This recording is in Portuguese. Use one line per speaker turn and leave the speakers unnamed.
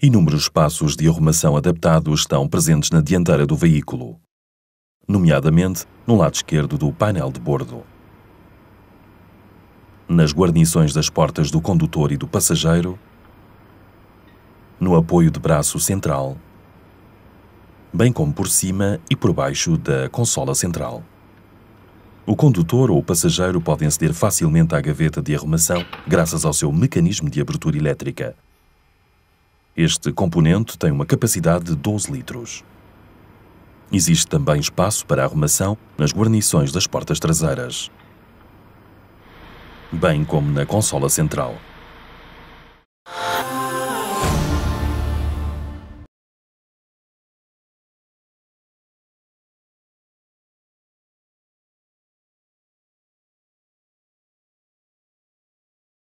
Inúmeros espaços de arrumação adaptados estão presentes na dianteira do veículo, nomeadamente no lado esquerdo do painel de bordo. Nas guarnições das portas do condutor e do passageiro, no apoio de braço central, bem como por cima e por baixo da consola central. O condutor ou o passageiro podem aceder facilmente à gaveta de arrumação graças ao seu mecanismo de abertura elétrica, este componente tem uma capacidade de 12 litros. Existe também espaço para arrumação nas guarnições das portas traseiras, bem como na consola central.